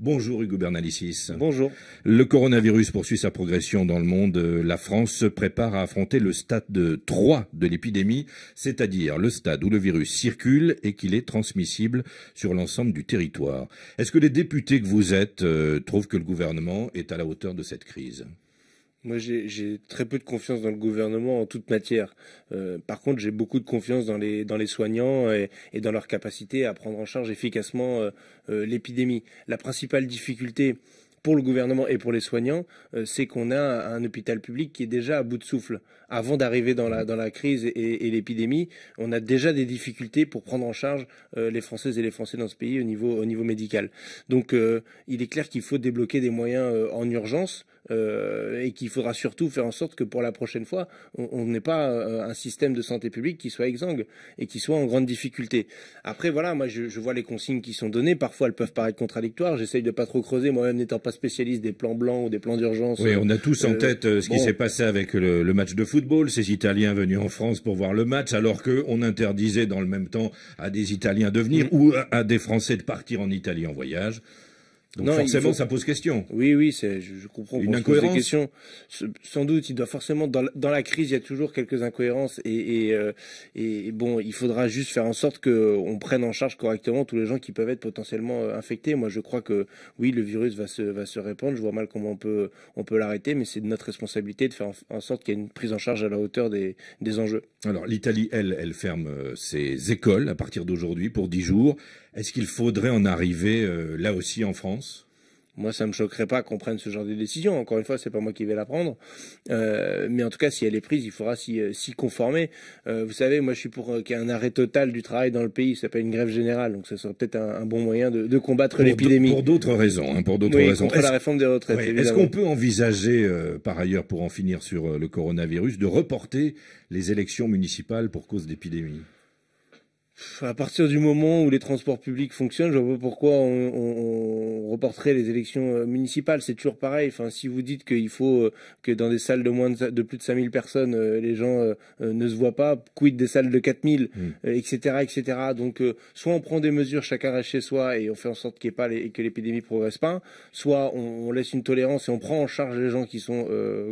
Bonjour Hugo Bernalicis. Bonjour. Le coronavirus poursuit sa progression dans le monde. La France se prépare à affronter le stade 3 de l'épidémie, c'est-à-dire le stade où le virus circule et qu'il est transmissible sur l'ensemble du territoire. Est-ce que les députés que vous êtes euh, trouvent que le gouvernement est à la hauteur de cette crise moi, j'ai très peu de confiance dans le gouvernement en toute matière. Euh, par contre, j'ai beaucoup de confiance dans les, dans les soignants et, dans leur capacité à prendre en charge efficacement euh, euh, l'épidémie. La principale difficulté pour le gouvernement et pour les soignants, c'est qu'on a un hôpital public qui est déjà à bout de souffle. Avant d'arriver dans la, dans la crise et, et l'épidémie, on a déjà des difficultés pour prendre en charge les Françaises et les Français dans ce pays au niveau, au niveau médical. Donc, il est clair qu'il faut débloquer des moyens en urgence. Euh, et qu'il faudra surtout faire en sorte que pour la prochaine fois, on n'ait pas euh, un système de santé publique qui soit exsangue et qui soit en grande difficulté. Après, voilà, moi je, vois les consignes qui sont données, parfois elles peuvent paraître contradictoires, j'essaye de pas trop creuser, moi-même n'étant pas spécialiste des plans blancs ou des plans d'urgence. Oui, on a tous en euh, tête ce qui s'est passé avec le, match de football, ces Italiens venus en France pour voir le match, alors qu'on interdisait dans le même temps à des Italiens de venir mm. ou à des Français de partir en Italie en voyage. Donc forcément, ça pose question. Oui, oui, je, comprends. Une incohérence. Sans doute, il doit forcément dans la, crise, il y a toujours quelques incohérences et, euh, bon, il faudra juste faire en sorte qu'on prenne en charge correctement tous les gens qui peuvent être potentiellement euh, infectés. Moi, je crois que oui, le virus va se répandre. Je vois mal comment on peut l'arrêter, mais c'est de notre responsabilité de faire en, sorte qu'il y ait une prise en charge à la hauteur des enjeux. Alors, l'Italie, elle, elle ferme euh, ses écoles à partir d'aujourd'hui pour 10 jours. Est-ce qu'il faudrait en arriver là aussi en France? Moi, ça me choquerait pas qu'on prenne ce genre de décision. Encore une fois, c'est pas moi qui vais la prendre. Euh, mais en tout cas, si elle est prise, il faudra s'y euh, conformer. Euh, vous savez, moi, je suis pour qu'il y ait un arrêt total du travail dans le pays. Ça s'appelle une grève générale. Donc, ça serait peut-être un, bon moyen de, combattre l'épidémie. Pour d'autres raisons. Hein, pour d'autres raisons. la réforme des retraites. Est-ce qu'on peut envisager, par ailleurs, pour en finir sur le coronavirus, de reporter les élections municipales pour cause d'épidémie à partir du moment où les transports publics fonctionnent, je vois pas pourquoi on, reporterait les élections euh, municipales. C'est toujours pareil. Enfin, si vous dites qu'il faut euh, que dans des salles de moins de, plus de 5000 personnes, euh, les gens ne se voient pas, quid des salles de 4000, etc., etc. Donc, soit on prend des mesures, chacun reste chez soi et on fait en sorte qu'il pas que l'épidémie ne progresse pas, soit on, laisse une tolérance et on prend en charge les gens qui sont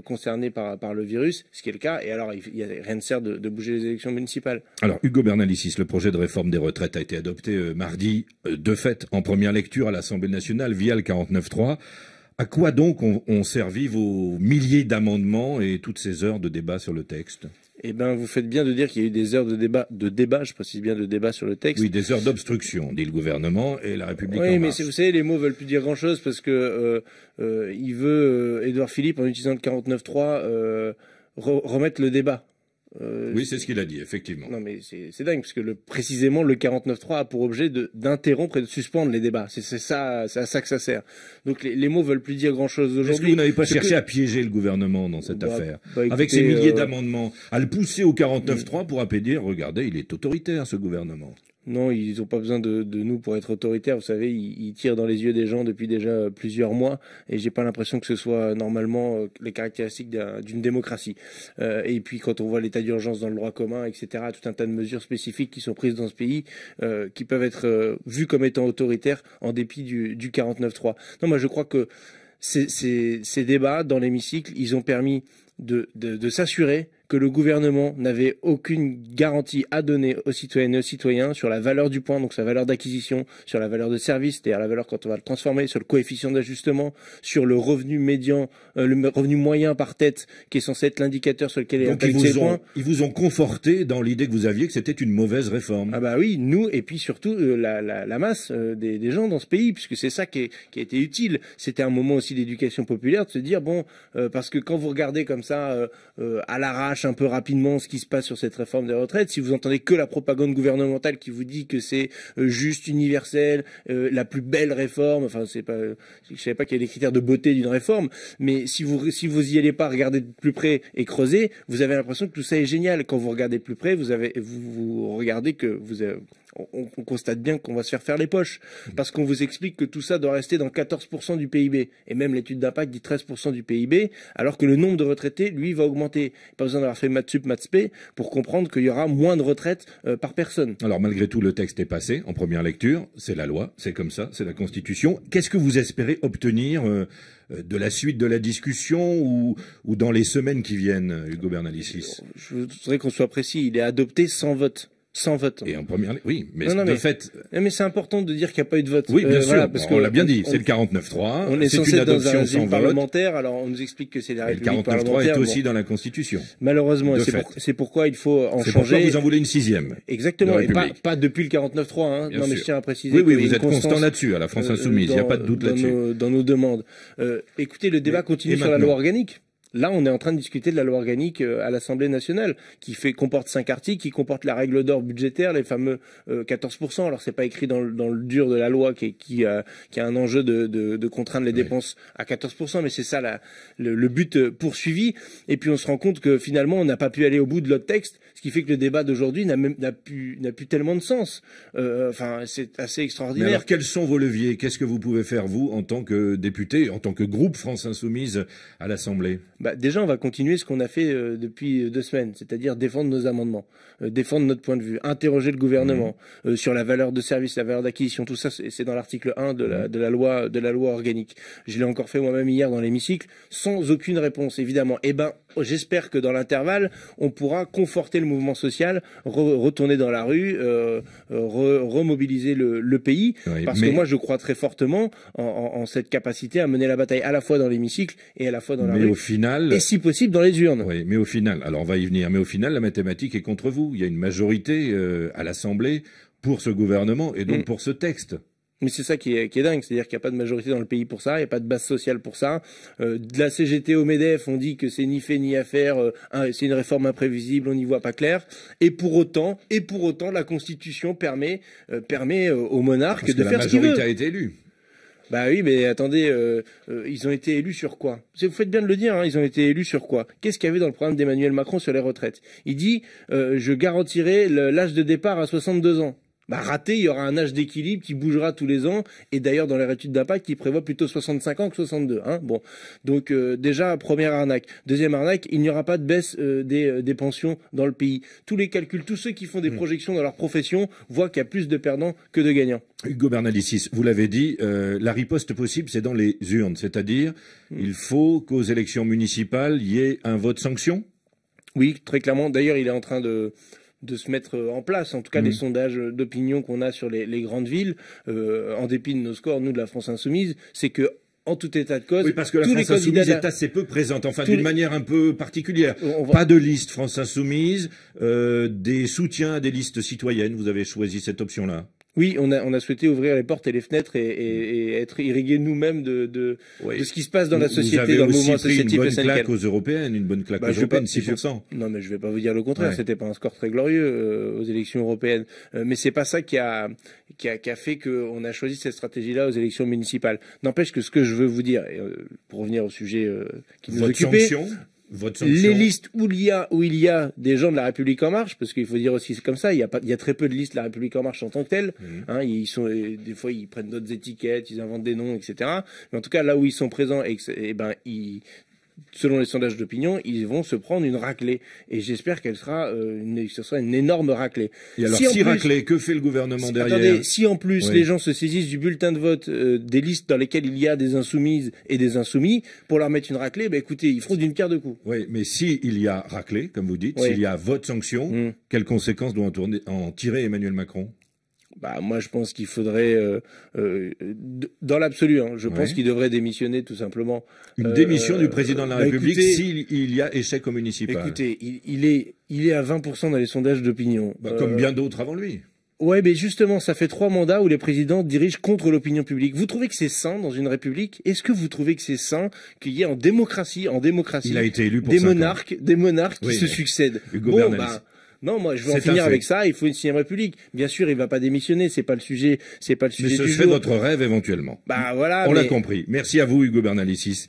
concernés par, le virus, ce qui est le cas. Et alors, il, y a rien de sert de, de bouger les élections municipales. Alors, Hugo Bernalicis, le projet de la réforme des retraites a été adoptée euh, mardi, euh, de fait, en première lecture à l'Assemblée nationale via le 49.3. À quoi donc ont servi vos milliers d'amendements et toutes ces heures de débat sur le texte eh bien, vous faites bien de dire qu'il y a eu des heures de débat, de débat, je précise bien de débat sur le texte. Oui, des heures d'obstruction, dit le gouvernement et la République. Oui, mais vous savez, les mots veulent plus dire grand-chose parce que euh, il veut Édouard Philippe en utilisant le 49.3 remettre le débat. Euh, oui, c'est ce qu'il a dit, effectivement. Non, mais c'est dingue, parce que le, précisément, le 49.3 a pour objet d'interrompre et de suspendre les débats. C'est ça, à ça que ça sert. Donc les, les mots veulent plus dire grand-chose aujourd'hui. Est-ce que vous n'avez pas cherché à piéger le gouvernement dans cette bah, affaire, bah, avec ces milliers euh, d'amendements, à le pousser au 49.3 3 pour dire Regardez, il est autoritaire ce gouvernement. Non, ils n'ont pas besoin de, nous pour être autoritaires. Vous savez, ils, tirent dans les yeux des gens depuis déjà plusieurs mois, et j'ai pas l'impression que ce soit normalement euh, les caractéristiques d'une démocratie. Euh, et puis, quand on voit l'état d'urgence dans le droit commun, etc., tout un tas de mesures spécifiques qui sont prises dans ce pays, euh, qui peuvent être vues comme étant autoritaires en dépit du, du 49-3. Non, moi, je crois que ces, débats dans l'hémicycle, ils ont permis de s'assurer que le gouvernement n'avait aucune garantie à donner aux citoyennes et aux citoyens sur la valeur du point, donc sa valeur d'acquisition, sur la valeur de service, c'est-à-dire la valeur quand on va le transformer, sur le coefficient d'ajustement, sur le revenu médian, euh, le revenu moyen par tête, qui est censé être l'indicateur sur lequel donc est ils vous ont, Ils vous ont conforté dans l'idée que vous aviez que c'était une mauvaise réforme. Ah bah oui, nous, et puis surtout euh, la, la, la, masse euh, des, des, gens dans ce pays, puisque c'est ça qui, qui, a été utile. C'était un moment aussi d'éducation populaire, de se dire, bon, parce que quand vous regardez comme ça, à l'arrache, un peu rapidement ce qui se passe sur cette réforme des retraites, si vous entendez que la propagande gouvernementale qui vous dit que c'est euh, juste, universel, euh, la plus belle réforme, enfin c'est pas, savais pas qu'il y a des critères de beauté d'une réforme, mais si vous si y allez pas regardez de plus près et creuser, vous avez l'impression que tout ça est génial. Quand vous regardez de plus près, vous avez vous regardez que vous avez, euh, on, constate bien qu'on va se faire faire les poches, parce qu'on vous explique que tout ça doit rester dans 14% du PIB, et même l'étude d'impact dit 13% du PIB, alors que le nombre de retraités, lui, va augmenter. Pas besoin d'avoir fait maths sup, maths pour comprendre qu'il y aura moins de retraites euh, par personne. Alors malgré tout, le texte est passé en première lecture, c'est la loi, c'est comme ça, c'est la Constitution. Qu'est-ce que vous espérez obtenir euh, euh, de la suite de la discussion ou, ou dans les semaines qui viennent, Hugo Bernalicis Je voudrais qu'on soit précis, il est adopté sans vote sans vote. Et en première, oui, mais non, mais, fait. Eh, mais c'est important de dire qu'il n'y a pas eu de vote. Oui, bien euh, sûr. parce qu'on l'a bien dit. C'est le 49-3. On est censé une être dans un régime parlementaire. Alors on nous explique que c'est la République le parlementaire. Le 49-3 est aussi dans la Constitution. Malheureusement, c'est pourquoi il faut en changer. C'est pourquoi vous en voulez une sixième. Exactement. Et pas, depuis le 49-3. Hein. Non, mais je tiens à préciser. Oui, oui, vous êtes constant là-dessus à la France euh, insoumise. Il n'y a pas de doute là-dessus. Dans nos demandes. Euh, écoutez, le débat continue sur la loi organique. Là, on est en train de discuter de la loi organique euh, à l'Assemblée nationale, qui fait comporte cinq articles, qui comporte la règle d'or budgétaire, les fameux 14%. Euh, Alors, c'est pas écrit dans le, dur de la loi qui, a, un enjeu de, de, de contraindre les dépenses à 14%, mais c'est ça le, le, but euh, poursuivi. Et puis, on se rend compte que finalement, on n'a pas pu aller au bout de l'autre texte ce qui fait que le débat d'aujourd'hui n'a plus tellement de sens. Euh, enfin, c'est assez extraordinaire. Mais quels sont vos leviers Qu'est-ce que vous pouvez faire vous en tant que député, en tant que groupe France Insoumise à l'Assemblée bah, déjà, on va continuer ce qu'on a fait euh, depuis deux semaines, c'est-à-dire défendre nos amendements, euh, défendre notre point de vue, interroger le gouvernement mmh. sur la valeur de service, la valeur d'acquisition, tout ça, c'est dans l'article 1 mmh. de la, loi de la loi organique. Je l'ai encore fait moi-même hier dans l'hémicycle, sans aucune réponse évidemment. Eh ben, j'espère que dans l'intervalle, on pourra conforter le mouvement social, retourner dans la rue, euh, euh, remobiliser le, pays. parce que moi, je crois très fortement en, cette capacité à mener la bataille à la fois dans l'hémicycle et à la fois dans la rue. Et si possible, dans les urnes. mais au final, alors on va y venir, mais au final, la mathématique est contre vous. Il y a une majorité euh, à l'Assemblée pour ce gouvernement et donc mm. pour ce texte. Mais c'est ça qui est, dingue, c'est-à-dire qu'il n'y a pas de majorité dans le pays pour ça, il n'y a pas de base sociale pour ça. Euh, de la CGT au MEDEF, on dit que c'est ni fait ni à faire, euh, c'est une réforme imprévisible, on n'y voit pas clair. Et pour autant, et pour autant, la Constitution permet, euh, permet au monarque de faire ce qu'il veut. La majorité a été élue. Bah oui, mais attendez, ils ont été élus sur quoi Vous faites bien de le dire, hein, ils ont été élus sur quoi Qu'est-ce qu'il y avait dans le programme d'Emmanuel Macron sur les retraites Il dit je garantirai l'âge de départ à 62 ans bah, raté, il y aura un âge d'équilibre qui bougera tous les ans. Et d'ailleurs, dans les étude d'impact, qui prévoit plutôt 65 ans que 62. Hein. bon, donc euh, déjà première arnaque. Deuxième arnaque, il n'y aura pas de baisse euh, euh, des, pensions dans le pays. Tous les calculs, tous ceux qui font des hmm. projections dans leur profession voient qu'il y a plus de perdants que de gagnants. Hugo Bernalicis, vous l'avez dit, la riposte possible, c'est dans les urnes, c'est-à-dire hmm. il faut qu'aux élections municipales, il y ait un vote sanction. Oui, très clairement. D'ailleurs, il est en train de de se mettre euh, en place. En tout cas, les mm. sondages d'opinion qu'on a sur les, grandes villes, euh, en dépit de nos scores, nous de la France insoumise, c'est que en tout état de cause. Oui, parce que la France insoumise est assez peu présente, enfin d'une manière un peu particulière. Pas de liste France insoumise, euh, des soutiens à des listes citoyennes, vous avez choisi cette option-là. Oui, on a, souhaité ouvrir les portes et les fenêtres et, être irrigués nous-mêmes de, ce qui se passe dans la société, dans le mouvement associatif. Une bonne claque aux Européennes, une bonne claque bah, aux Européennes, 6%. non, mais je vais pas vous dire le contraire. ce n'était pas un score très glorieux euh, aux élections européennes, euh, Mais ce n'est pas ça qui a, fait qu'on a choisi cette stratégie-là aux élections municipales. N'empêche que ce que je veux vous dire, euh, pour revenir au sujet qui nous occupait, les listes où il y a où il y a des gens de la République en marche, parce qu'il faut dire aussi c'est comme ça, il y a pas, il y a très peu de listes de la République en marche en tant que telle. Hein, ils sont euh, des fois ils prennent d'autres étiquettes, ils inventent des noms, etc. Mais en tout cas là où ils sont présents, et, et eh ben ils selon les sondages d'opinion, ils vont se prendre une raclée. Et j'espère qu'elle sera, euh, une, ce sera une énorme raclée. Et alors, si, raclée, que fait le gouvernement derrière Attendez, si en plus les gens se saisissent du bulletin de vote, euh, des listes dans lesquelles il y a des insoumises et des insoumis, pour leur mettre une raclée, bah, écoutez, ils feront d'une pierre deux coups. Oui, mais s'il y a raclée, comme vous dites, s'il y a vote sanction, mm. quelles conséquences doit en tirer Emmanuel Macron bah, moi, je pense qu'il faudrait, euh, euh, dans l'absolu, hein, je pense qu'il devrait démissionner tout simplement. Une euh, démission du président de la bah, République s'il il y a échec au municipal. Écoutez, il, est, il est à 20% dans les sondages d'opinion. Bah, comme bien d'autres avant lui. Ouais, mais justement, ça fait trois mandats où les présidents dirigent contre l'opinion publique. Vous trouvez que c'est sain dans une république Est-ce que vous trouvez que c'est sain qu'il y ait en démocratie, en démocratie, des monarques, des monarques qui se succèdent non, moi, je veux en finir avec ça. Il faut une cinéma République. Bien sûr, il va pas démissionner. C'est pas le sujet. C'est pas le sujet mais ce serait votre rêve éventuellement. Bah voilà. On l'a compris. Merci à vous, Hugo Bernalicis.